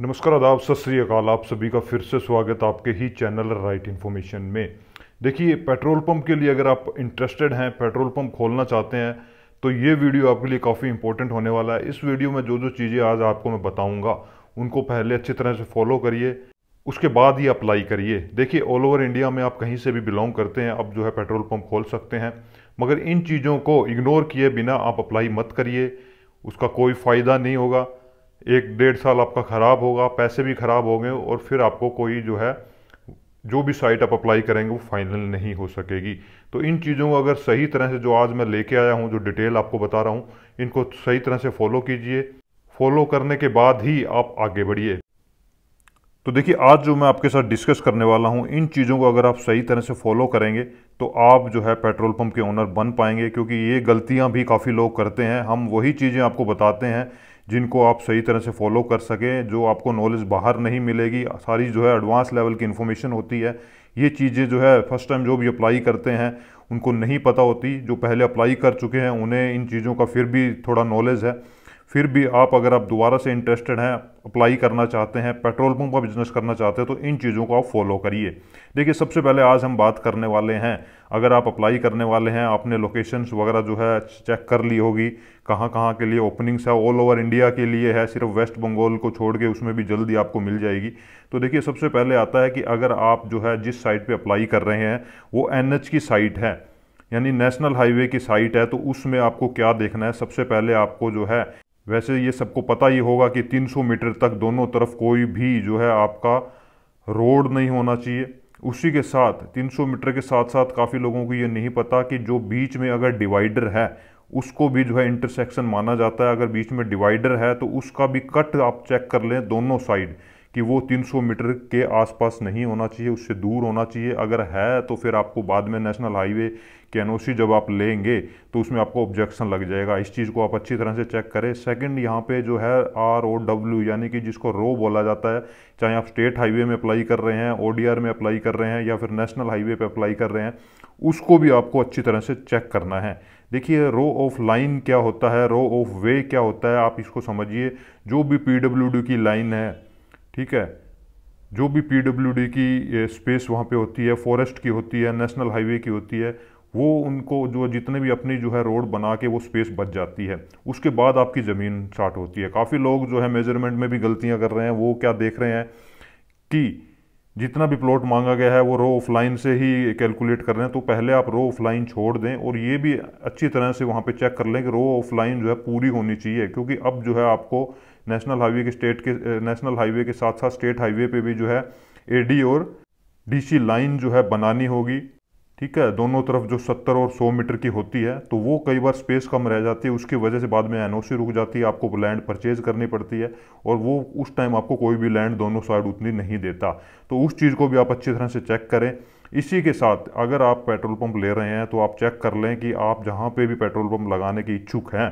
नमस्कार आदाब सत श्रीकाल आप सभी का फिर से स्वागत आपके ही चैनल राइट इन्फॉर्मेशन में देखिए पेट्रोल पंप के लिए अगर आप इंटरेस्टेड हैं पेट्रोल पंप खोलना चाहते हैं तो ये वीडियो आपके लिए काफ़ी इंपॉर्टेंट होने वाला है इस वीडियो में जो जो चीज़ें आज आपको मैं बताऊंगा उनको पहले अच्छी तरह से फॉलो करिए उसके बाद ही अप्लाई करिए देखिए ऑल ओवर इंडिया में आप कहीं से भी बिलोंग करते हैं अब जो है पेट्रोल पंप खोल सकते हैं मगर इन चीज़ों को इग्नोर किए बिना आप अप्लाई मत करिए उसका कोई फ़ायदा नहीं होगा एक डेढ़ साल आपका ख़राब होगा पैसे भी ख़राब होंगे और फिर आपको कोई जो है जो भी साइट आप अप्लाई करेंगे वो फाइनल नहीं हो सकेगी तो इन चीज़ों को अगर सही तरह से जो आज मैं लेके आया हूँ जो डिटेल आपको बता रहा हूँ इनको सही तरह से फॉलो कीजिए फॉलो करने के बाद ही आप आगे बढ़िए तो देखिए आज जो मैं आपके साथ डिस्कस करने वाला हूँ इन चीज़ों को अगर आप सही तरह से फॉलो करेंगे तो आप जो है पेट्रोल पंप के ओनर बन पाएंगे क्योंकि ये गलतियाँ भी काफ़ी लोग करते हैं हम वही चीज़ें आपको बताते हैं जिनको आप सही तरह से फॉलो कर सकें जो आपको नॉलेज बाहर नहीं मिलेगी सारी जो है एडवांस लेवल की इन्फॉर्मेशन होती है ये चीज़ें जो है फर्स्ट टाइम जो भी अप्लाई करते हैं उनको नहीं पता होती जो पहले अप्लाई कर चुके हैं उन्हें इन चीज़ों का फिर भी थोड़ा नॉलेज है फिर भी आप अगर आप दोबारा से इंटरेस्टेड हैं अप्लाई करना चाहते हैं पेट्रोल पंप का बिजनेस करना चाहते हैं तो इन चीज़ों को आप फॉलो करिए देखिए सबसे पहले आज हम बात करने वाले हैं अगर आप अप्लाई करने वाले हैं आपने लोकेशंस वगैरह जो है चेक कर ली होगी कहाँ कहाँ के लिए ओपनिंग्स है ऑल ओवर इंडिया के लिए है सिर्फ वेस्ट बंगाल को छोड़ के उसमें भी जल्दी आपको मिल जाएगी तो देखिए सबसे पहले आता है कि अगर आप जो है जिस साइट पर अप्लाई कर रहे हैं वो एन की साइट है यानी नेशनल हाईवे की साइट है तो उसमें आपको क्या देखना है सबसे पहले आपको जो है वैसे ये सबको पता ही होगा कि 300 मीटर तक दोनों तरफ कोई भी जो है आपका रोड नहीं होना चाहिए उसी के साथ 300 मीटर के साथ साथ काफ़ी लोगों को ये नहीं पता कि जो बीच में अगर डिवाइडर है उसको भी जो है इंटरसेक्शन माना जाता है अगर बीच में डिवाइडर है तो उसका भी कट आप चेक कर लें दोनों साइड कि वो 300 मीटर के आसपास नहीं होना चाहिए उससे दूर होना चाहिए अगर है तो फिर आपको बाद में नेशनल हाईवे कि एन जब आप लेंगे तो उसमें आपको ऑब्जेक्शन लग जाएगा इस चीज़ को आप अच्छी तरह से चेक करें सेकंड यहाँ पे जो है आर ओ डब्ल्यू यानी कि जिसको रो बोला जाता है चाहे आप स्टेट हाईवे में अप्लाई कर रहे हैं ओ में अप्लाई कर रहे हैं या फिर नेशनल हाईवे पर अप्लाई कर रहे हैं उसको भी आपको अच्छी तरह से चेक करना है देखिए रो ऑफ लाइन क्या होता है रो ऑफ वे क्या होता है आप इसको समझिए जो भी पी की लाइन है ठीक है जो भी पी की स्पेस वहाँ पे होती है फॉरेस्ट की होती है नेशनल हाईवे की होती है वो उनको जो जितने भी अपनी जो है रोड बना के वो स्पेस बच जाती है उसके बाद आपकी ज़मीन स्टार्ट होती है काफ़ी लोग जो है मेजरमेंट में भी गलतियाँ कर रहे हैं वो क्या देख रहे हैं कि जितना भी प्लॉट मांगा गया है वो रो ऑफलाइन से ही कैलकुलेट कर रहे हैं तो पहले आप रो ऑफलाइन छोड़ दें और ये भी अच्छी तरह से वहाँ पे चेक कर लें कि रो ऑफलाइन जो है पूरी होनी चाहिए क्योंकि अब जो है आपको नेशनल हाईवे के स्टेट के नेशनल हाईवे के साथ साथ स्टेट हाईवे पे भी जो है एडी और डीसी लाइन जो है बनानी होगी ठीक है दोनों तरफ जो 70 और 100 मीटर की होती है तो वो कई बार स्पेस कम रह जाती है उसकी वजह से बाद में एनओसी रुक जाती है आपको लैंड परचेज करनी पड़ती है और वो उस टाइम आपको कोई भी लैंड दोनों साइड उतनी नहीं देता तो उस चीज़ को भी आप अच्छी तरह से चेक करें इसी के साथ अगर आप पेट्रोल पंप ले रहे हैं तो आप चेक कर लें कि आप जहाँ पे भी पेट्रोल पंप लगाने के इच्छुक हैं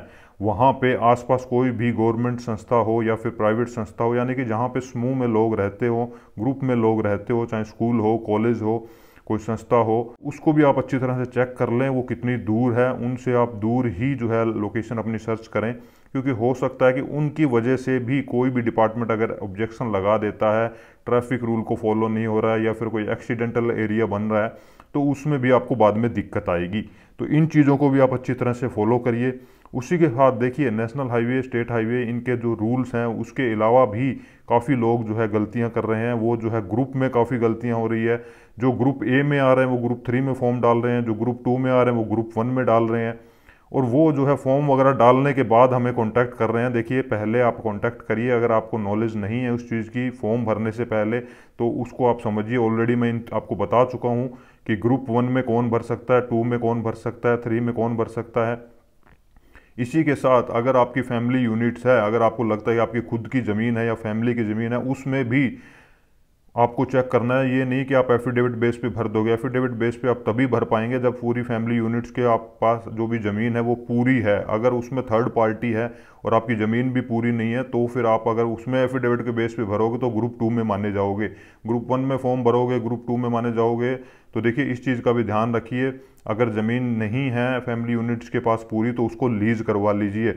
वहाँ पे आसपास कोई भी गवर्नमेंट संस्था हो या फिर प्राइवेट संस्था हो यानी कि जहाँ पे समूह में लोग रहते हो ग्रुप में लोग रहते हो चाहे स्कूल हो कॉलेज हो कोई संस्था हो उसको भी आप अच्छी तरह से चेक कर लें वो कितनी दूर है उनसे आप दूर ही जो है लोकेशन अपनी सर्च करें क्योंकि हो सकता है कि उनकी वजह से भी कोई भी डिपार्टमेंट अगर ऑब्जेक्शन लगा देता है ट्रैफिक रूल को फॉलो नहीं हो रहा है या फिर कोई एक्सीडेंटल एरिया बन रहा है तो उसमें भी आपको बाद में दिक्कत आएगी तो इन चीज़ों को भी आप अच्छी तरह से फॉलो करिए उसी के साथ देखिए नेशनल हाईवे स्टेट हाईवे इनके जो रूल्स हैं उसके अलावा भी काफ़ी लोग जो है गलतियां कर रहे हैं वो जो है ग्रुप में काफ़ी गलतियां हो रही है जो ग्रुप ए में आ रहे हैं वो ग्रुप थ्री में फॉर्म डाल रहे हैं जो ग्रुप टू में आ रहे हैं वो ग्रुप वन में डाल रहे हैं और वो जो है फॉर्म वगैरह डालने के बाद हमें कॉन्टैक्ट कर रहे हैं देखिए पहले आप कॉन्टैक्ट करिए अगर आपको नॉलेज नहीं है उस चीज़ की फॉर्म भरने से पहले तो उसको आप समझिए ऑलरेडी मैं आपको बता चुका हूँ कि ग्रुप वन में कौन भर सकता है टू में कौन भर सकता है थ्री में कौन भर सकता है इसी के साथ अगर आपकी फैमिली यूनिट्स है अगर आपको लगता है कि आपकी खुद की ज़मीन है या फैमिली की ज़मीन है उसमें भी आपको चेक करना है ये नहीं कि आप एफिडेविट बेस पे भर दोगे एफिडेविट बेस पे आप तभी भर पाएंगे जब पूरी फैमिली यूनिट्स के आप पास जो भी ज़मीन है वो पूरी है अगर उसमें थर्ड पार्टी है और आपकी ज़मीन भी पूरी नहीं है तो फिर आप अगर उसमें एफिडेविट के बेस पे भरोगे तो ग्रुप टू में माने जाओगे ग्रुप वन में फॉर्म भरोगे ग्रुप टू में माने जाओगे तो देखिए इस चीज़ का भी ध्यान रखिए अगर ज़मीन नहीं है फैमिली यूनिट्स के पास पूरी तो उसको लीज करवा लीजिए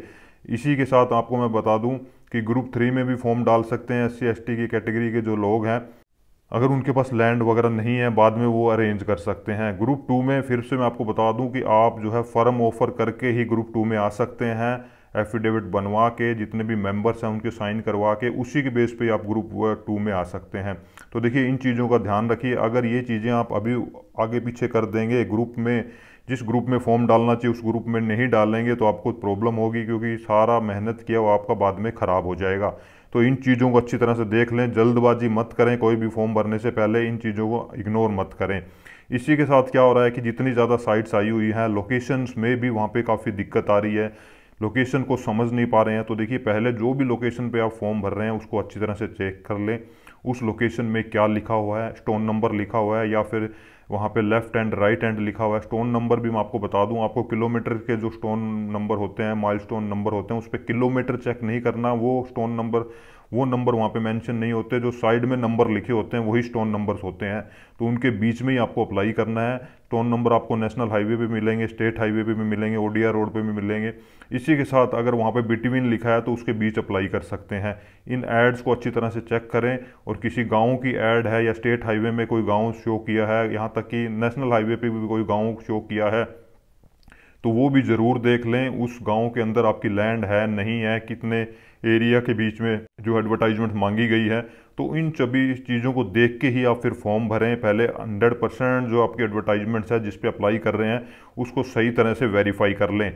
इसी के साथ आपको मैं बता दूं कि ग्रुप थ्री में भी फॉर्म डाल सकते हैं एस सी की कैटेगरी के जो लोग हैं अगर उनके पास लैंड वगैरह नहीं है बाद में वो अरेंज कर सकते हैं ग्रुप टू में फिर से मैं आपको बता दूं कि आप जो है फर्म ऑफर करके ही ग्रुप टू में आ सकते हैं एफिडेविट बनवा के जितने भी मेंबर्स हैं उनके साइन करवा के उसी के बेस पे आप ग्रुप वर्क टू में आ सकते हैं तो देखिए इन चीज़ों का ध्यान रखिए अगर ये चीज़ें आप अभी आगे पीछे कर देंगे ग्रुप में जिस ग्रुप में फॉर्म डालना चाहिए उस ग्रुप में नहीं डालेंगे तो आपको प्रॉब्लम होगी क्योंकि सारा मेहनत किया वो आपका बाद में ख़राब हो जाएगा तो इन चीज़ों को अच्छी तरह से देख लें जल्दबाजी मत करें कोई भी फॉर्म भरने से पहले इन चीज़ों को इग्नोर मत करें इसी के साथ क्या हो रहा है कि जितनी ज़्यादा साइट्स आई हुई हैं लोकेशंस में भी वहाँ पे काफ़ी दिक्कत आ रही है लोकेशन को समझ नहीं पा रहे हैं तो देखिए पहले जो भी लोकेशन पे आप फॉर्म भर रहे हैं उसको अच्छी तरह से चेक कर लें उस लोकेशन में क्या लिखा हुआ है स्टोन नंबर लिखा हुआ है या फिर वहाँ पे लेफ्ट एंड राइट एंड लिखा हुआ है स्टोन नंबर भी मैं आपको बता दूँ आपको किलोमीटर के जो स्टोन नंबर होते हैं माइलस्टोन नंबर होते हैं उस पर किलोमीटर चेक नहीं करना वो स्टोन नंबर वो नंबर वहाँ पे मेंशन नहीं होते जो साइड में नंबर लिखे होते हैं वही स्टोन नंबर्स होते हैं तो उनके बीच में ही आपको अप्लाई करना है स्टोन नंबर आपको नेशनल हाईवे पे मिलेंगे स्टेट हाईवे पे भी मिलेंगे ओडिया रोड पे भी मिलेंगे इसी के साथ अगर वहाँ पे बिटवीन लिखा है तो उसके बीच अप्लाई कर सकते हैं इन एड्स को अच्छी तरह से चेक करें और किसी गाँव की एड है या स्टेट हाईवे में कोई गाँव शो किया है यहाँ तक कि नेशनल हाईवे पर भी कोई गाँव शो किया है तो वो भी ज़रूर देख लें उस गांव के अंदर आपकी लैंड है नहीं है कितने एरिया के बीच में जो एडवर्टाइजमेंट मांगी गई है तो इन सभी चीज़ों को देख के ही आप फिर फॉर्म भरें पहले 100 परसेंट जो आपके एडवर्टाइजमेंट्स है जिस पे अप्लाई कर रहे हैं उसको सही तरह से वेरीफाई कर लें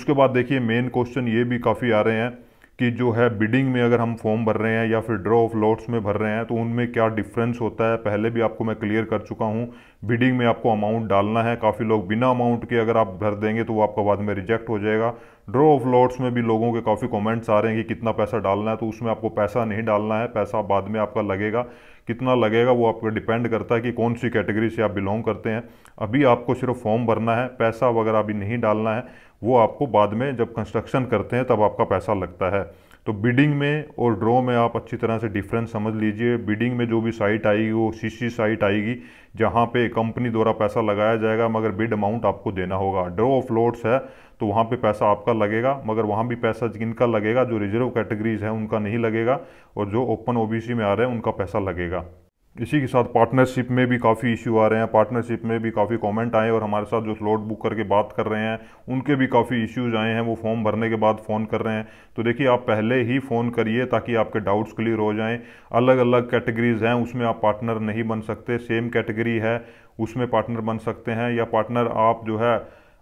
उसके बाद देखिए मेन क्वेश्चन ये भी काफ़ी आ रहे हैं कि जो है बिडिंग में अगर हम फॉर्म भर रहे हैं या फिर ड्रॉ ऑफ लॉट्स में भर रहे हैं तो उनमें क्या डिफरेंस होता है पहले भी आपको मैं क्लियर कर चुका हूँ बिडिंग में आपको अमाउंट डालना है काफ़ी लोग बिना अमाउंट के अगर आप भर देंगे तो वो आपका बाद में रिजेक्ट हो जाएगा ड्रो ऑफ लॉट्स में भी लोगों के काफ़ी कमेंट्स आ रहे हैं कि कितना पैसा डालना है तो उसमें आपको पैसा नहीं डालना है पैसा बाद में आपका लगेगा कितना लगेगा वो आपका डिपेंड करता है कि कौन सी कैटेगरी से आप बिलोंग करते हैं अभी आपको सिर्फ फॉर्म भरना है पैसा वगैरह अभी नहीं डालना है वो आपको बाद में जब कंस्ट्रक्शन करते हैं तब आपका पैसा लगता है तो बिडिंग में और ड्रॉ में आप अच्छी तरह से डिफरेंस समझ लीजिए बिडिंग में जो भी साइट आएगी वो सीसी साइट आएगी जहाँ पे कंपनी द्वारा पैसा लगाया जाएगा मगर बिड अमाउंट आपको देना होगा ड्रॉ ऑफ लोट्स है तो वहाँ पे पैसा आपका लगेगा मगर वहाँ भी पैसा जिनका लगेगा जो रिजर्व कैटेगरीज हैं उनका नहीं लगेगा और जो ओपन ओ में आ रहे हैं उनका पैसा लगेगा इसी के साथ पार्टनरशिप में भी काफ़ी इश्यू आ रहे हैं पार्टनरशिप में भी काफ़ी कमेंट आए और हमारे साथ जो स्लॉट बुक करके बात कर रहे हैं उनके भी काफ़ी इश्यूज आए हैं वो फॉर्म भरने के बाद फ़ोन कर रहे हैं तो देखिए आप पहले ही फ़ोन करिए ताकि आपके डाउट्स क्लियर हो जाएं अलग अलग कैटेगरीज़ हैं उसमें आप पार्टनर नहीं बन सकते सेम कैटेगरी है उसमें पार्टनर बन सकते हैं या पार्टनर आप जो है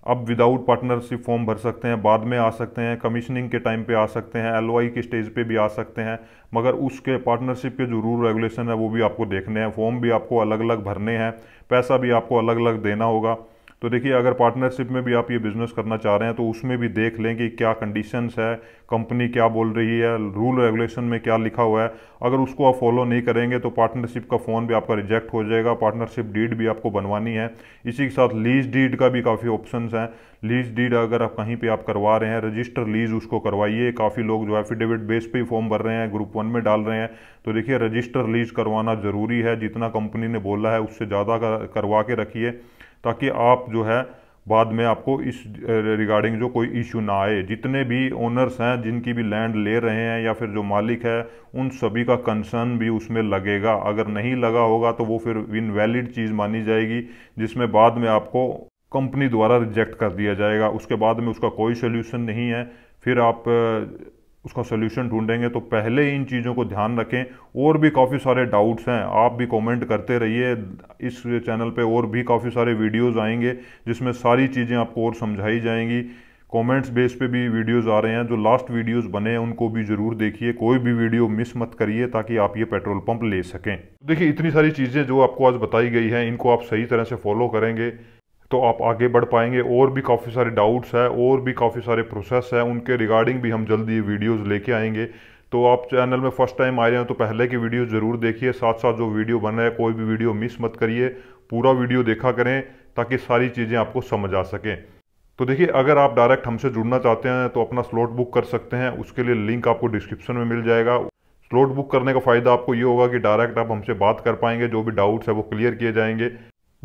अब विदाउट पार्टनरशिप फॉर्म भर सकते हैं बाद में आ सकते हैं कमीशनिंग के टाइम पे आ सकते हैं एलवाई के स्टेज पे भी आ सकते हैं मगर उसके पार्टनरशिप के जो रूल रेगुलेशन है वो भी आपको देखने हैं फॉर्म भी आपको अलग अलग भरने हैं पैसा भी आपको अलग अलग देना होगा तो देखिए अगर पार्टनरशिप में भी आप ये बिज़नेस करना चाह रहे हैं तो उसमें भी देख लें कि क्या कंडीशंस है कंपनी क्या बोल रही है रूल रेगुलेशन में क्या लिखा हुआ है अगर उसको आप फॉलो नहीं करेंगे तो पार्टनरशिप का फ़ोन भी आपका रिजेक्ट हो जाएगा पार्टनरशिप डीड भी आपको बनवानी है इसी के साथ लीज डीड का भी काफ़ी ऑप्शन हैं लीज डीड अगर आप कहीं पे आप करवा रहे हैं रजिस्टर लीज उसको करवाइए काफ़ी लोग जो एफिडेविट बेस पे ही फॉर्म भर रहे हैं ग्रुप वन में डाल रहे हैं तो देखिए रजिस्टर लीज करवाना ज़रूरी है जितना कंपनी ने बोला है उससे ज़्यादा करवा के रखिए ताकि आप जो है बाद में आपको इस रिगार्डिंग जो कोई इशू ना आए जितने भी ओनर्स हैं जिनकी भी लैंड ले रहे हैं या फिर जो मालिक है उन सभी का कंसर्न भी उसमें लगेगा अगर नहीं लगा होगा तो वो फिर इनवैलिड चीज़ मानी जाएगी जिसमें बाद में आपको कंपनी द्वारा रिजेक्ट कर दिया जाएगा उसके बाद में उसका कोई सोल्यूशन नहीं है फिर आप उसका सोल्यूशन ढूंढेंगे तो पहले इन चीज़ों को ध्यान रखें और भी काफ़ी सारे डाउट्स हैं आप भी कमेंट करते रहिए इस चैनल पे और भी काफ़ी सारे वीडियोस आएंगे जिसमें सारी चीज़ें आपको और समझाई जाएंगी कमेंट्स बेस पे भी वीडियोस आ रहे हैं जो लास्ट वीडियोस बने हैं उनको भी ज़रूर देखिए कोई भी वीडियो मिस मत करिए ताकि आप ये पेट्रोल पंप ले सकें देखिए इतनी सारी चीज़ें जो आपको आज बताई गई हैं इनको आप सही तरह से फॉलो करेंगे तो आप आगे बढ़ पाएंगे और भी काफ़ी सारे डाउट्स है और भी काफ़ी सारे प्रोसेस हैं उनके रिगार्डिंग भी हम जल्दी वीडियोज़ लेके आएंगे तो आप चैनल में फर्स्ट टाइम आ रहे हैं तो पहले की वीडियो ज़रूर देखिए साथ साथ जो वीडियो बन रहा है कोई भी वीडियो मिस मत करिए पूरा वीडियो देखा करें ताकि सारी चीज़ें आपको समझ आ सकें तो देखिए अगर आप डायरेक्ट हमसे जुड़ना चाहते हैं तो अपना स्लॉट बुक कर सकते हैं उसके लिए लिंक आपको डिस्क्रिप्शन में मिल जाएगा स्लॉट बुक करने का फ़ायदा आपको ये होगा कि डायरेक्ट आप हमसे बात कर पाएंगे जो भी डाउट्स है वो क्लियर किए जाएंगे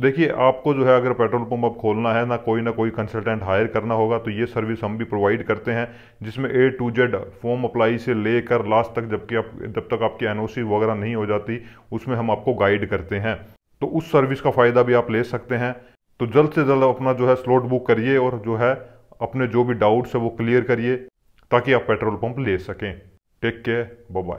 देखिए आपको जो है अगर पेट्रोल पंप अब खोलना है ना कोई ना कोई कंसल्टेंट हायर करना होगा तो ये सर्विस हम भी प्रोवाइड करते हैं जिसमें A to Z form apply से लेकर लास्ट तक जबकि आप जब तक आपकी एनओसी वगैरह नहीं हो जाती उसमें हम आपको गाइड करते हैं तो उस सर्विस का फ़ायदा भी आप ले सकते हैं तो जल्द से जल्द अपना जो है स्लॉट बुक करिए और जो है अपने जो भी डाउट्स है वो क्लियर करिए ताकि आप पेट्रोल पम्प ले सकें टेक केयर बाय